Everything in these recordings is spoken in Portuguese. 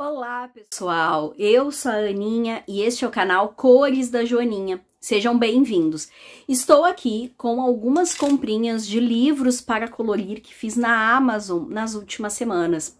Olá, pessoal! Eu sou a Aninha e este é o canal Cores da Joaninha. Sejam bem-vindos! Estou aqui com algumas comprinhas de livros para colorir que fiz na Amazon nas últimas semanas.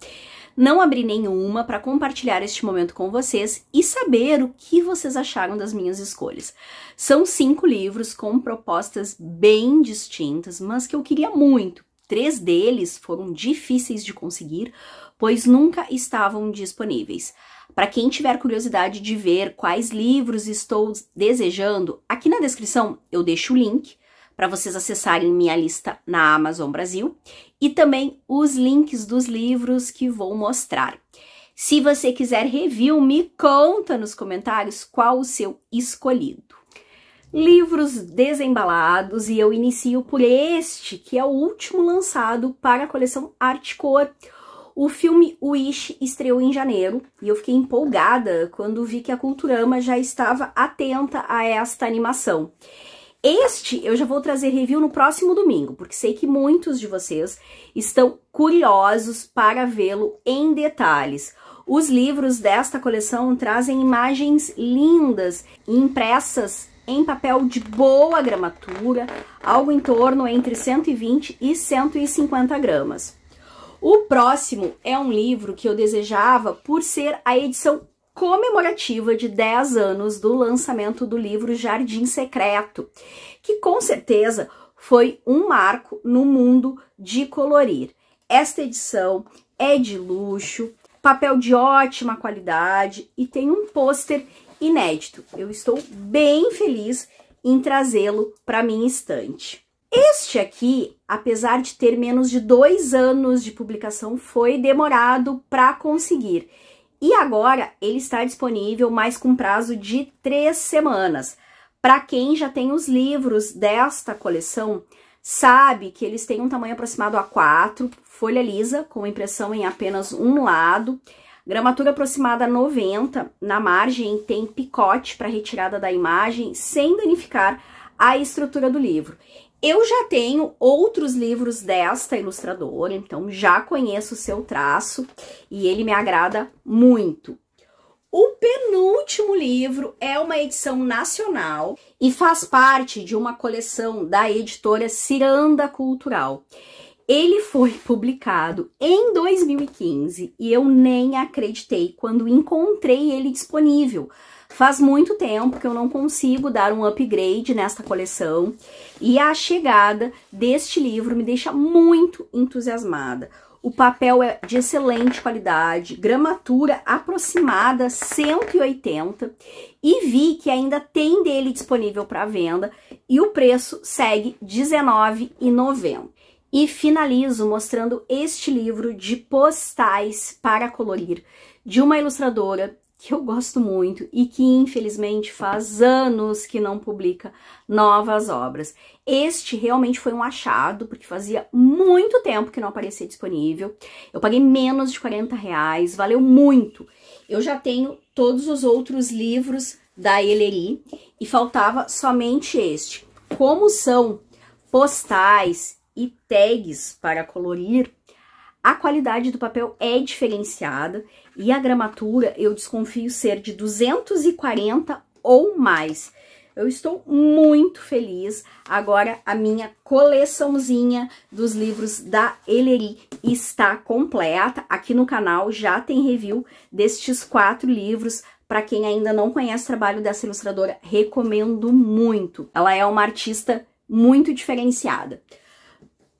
Não abri nenhuma para compartilhar este momento com vocês e saber o que vocês acharam das minhas escolhas. São cinco livros com propostas bem distintas, mas que eu queria muito Três deles foram difíceis de conseguir, pois nunca estavam disponíveis. Para quem tiver curiosidade de ver quais livros estou desejando, aqui na descrição eu deixo o link para vocês acessarem minha lista na Amazon Brasil e também os links dos livros que vou mostrar. Se você quiser review, me conta nos comentários qual o seu escolhido livros desembalados e eu inicio por este, que é o último lançado para a coleção Arte Cor. O filme Wish estreou em janeiro e eu fiquei empolgada quando vi que a Culturama já estava atenta a esta animação. Este eu já vou trazer review no próximo domingo, porque sei que muitos de vocês estão curiosos para vê-lo em detalhes. Os livros desta coleção trazem imagens lindas impressas em papel de boa gramatura, algo em torno entre 120 e 150 gramas. O próximo é um livro que eu desejava por ser a edição comemorativa de 10 anos do lançamento do livro Jardim Secreto, que com certeza foi um marco no mundo de colorir. Esta edição é de luxo, papel de ótima qualidade e tem um pôster inédito. Eu estou bem feliz em trazê-lo para minha estante. Este aqui, apesar de ter menos de dois anos de publicação, foi demorado para conseguir. E agora ele está disponível, mas com prazo de três semanas. Para quem já tem os livros desta coleção, sabe que eles têm um tamanho aproximado a 4, folha lisa, com impressão em apenas um lado. Gramatura aproximada 90, na margem tem picote para retirada da imagem, sem danificar a estrutura do livro. Eu já tenho outros livros desta ilustradora, então já conheço o seu traço e ele me agrada muito. O penúltimo livro é uma edição nacional e faz parte de uma coleção da editora Ciranda Cultural. Ele foi publicado em 2015 e eu nem acreditei quando encontrei ele disponível. Faz muito tempo que eu não consigo dar um upgrade nesta coleção e a chegada deste livro me deixa muito entusiasmada. O papel é de excelente qualidade, gramatura aproximada 180 e vi que ainda tem dele disponível para venda e o preço segue R$19,90. E finalizo mostrando este livro de postais para colorir, de uma ilustradora que eu gosto muito e que infelizmente faz anos que não publica novas obras. Este realmente foi um achado, porque fazia muito tempo que não aparecia disponível. Eu paguei menos de 40 reais, valeu muito. Eu já tenho todos os outros livros da Eleri e faltava somente este. Como são postais e tags para colorir, a qualidade do papel é diferenciada e a gramatura eu desconfio ser de 240 ou mais. Eu estou muito feliz. Agora a minha coleçãozinha dos livros da Eleri está completa. Aqui no canal já tem review destes quatro livros. Para quem ainda não conhece o trabalho dessa ilustradora, recomendo muito. Ela é uma artista muito diferenciada.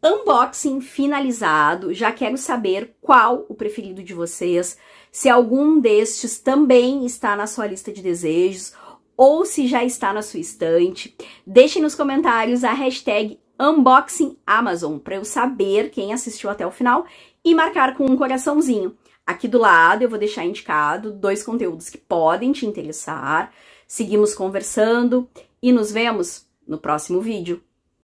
Unboxing finalizado, já quero saber qual o preferido de vocês, se algum destes também está na sua lista de desejos ou se já está na sua estante. Deixem nos comentários a hashtag Unboxing Amazon para eu saber quem assistiu até o final e marcar com um coraçãozinho. Aqui do lado eu vou deixar indicado dois conteúdos que podem te interessar. Seguimos conversando e nos vemos no próximo vídeo.